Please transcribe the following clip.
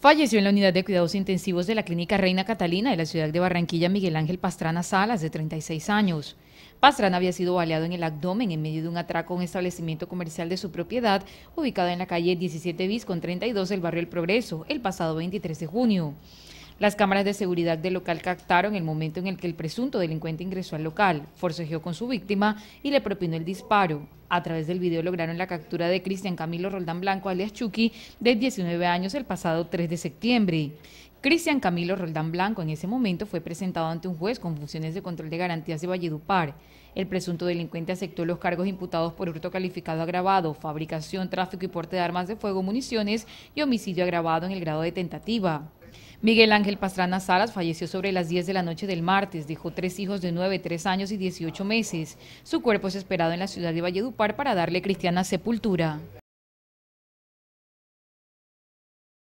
Falleció en la unidad de cuidados intensivos de la Clínica Reina Catalina de la ciudad de Barranquilla Miguel Ángel Pastrana Salas, de 36 años. Pastrana había sido baleado en el abdomen en medio de un atraco a un establecimiento comercial de su propiedad, ubicado en la calle 17 bis con 32 del barrio El Progreso, el pasado 23 de junio. Las cámaras de seguridad del local captaron el momento en el que el presunto delincuente ingresó al local, forcejeó con su víctima y le propinó el disparo. A través del video lograron la captura de Cristian Camilo Roldán Blanco, alias Chucky, de 19 años el pasado 3 de septiembre. Cristian Camilo Roldán Blanco en ese momento fue presentado ante un juez con funciones de control de garantías de Valledupar. El presunto delincuente aceptó los cargos imputados por hurto calificado agravado, fabricación, tráfico y porte de armas de fuego, municiones y homicidio agravado en el grado de tentativa. Miguel Ángel Pastrana Salas falleció sobre las 10 de la noche del martes, dejó tres hijos de 9, 3 años y 18 meses. Su cuerpo es esperado en la ciudad de Valledupar para darle cristiana sepultura.